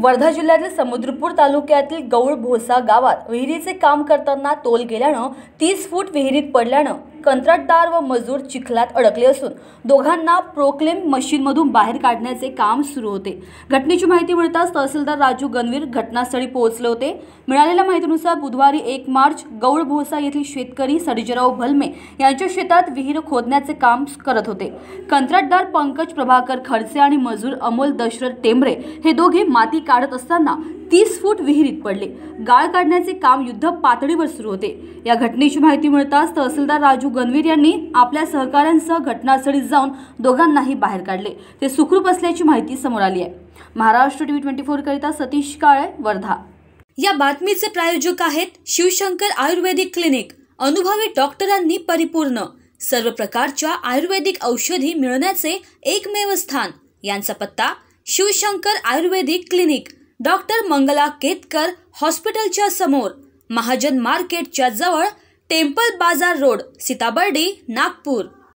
वर्धा जिल्ह्यातील समुद्रपूर तालुक्यातील गौळ भोसा गावात विहिरीचे काम करताना तोल गेल्यानं तीस फूट विहिरीत पडल्यानं कंत्राटदार व मजूर चिखलात अडकले असून दोघांना प्रोक्लेम मशीनमधून बाहेर काढण्याचे काम सुरू होते घटनेची माहिती मिळताच तहसीलदार राजू गणवीर घटनास्थळी पोहोचले होते मिळालेल्या माहितीनुसार बुधवारी एक मार्च गौळ भोसा येथील शेतकरी सर्जराव भलमे यांच्या शेतात विहीर खोदण्याचे काम करत होते कंत्राटदार पंकज प्रभाकर खडसे आणि मजूर अमोल दशरथ टेंबरे हे दोघे माती काढत असताना तीस फूट विहिरीत पडले गाळ काढण्याचे काम युद्ध पातळीवर सुरू होते या घटनेची माहिती मिळताच तहसीलदार राजू गणवीर यांनी आपल्या सहकाऱ्यांसह घटनास्थळी जाऊन दोघांनाही बाहेर काढले ते सुखरूप असल्याची माहिती समोर आली आहे महाराष्ट्र टीव्ही ट्वेंटी सतीश काळे वर्धा या बातमीचे प्रायोजक आहेत शिवशंकर आयुर्वेदिक क्लिनिक अनुभवी डॉक्टरांनी परिपूर्ण सर्व प्रकारच्या आयुर्वेदिक औषधी मिळण्याचे एकमेव स्थान यांचा पत्ता Shivshankar ayurvedic clinic doctor Mangala Ketkar हॉस्पिटलच्या समोर महाजन मार्केटच्या जवळ टेम्पल बाजार रोड सीताबर्डी नागपूर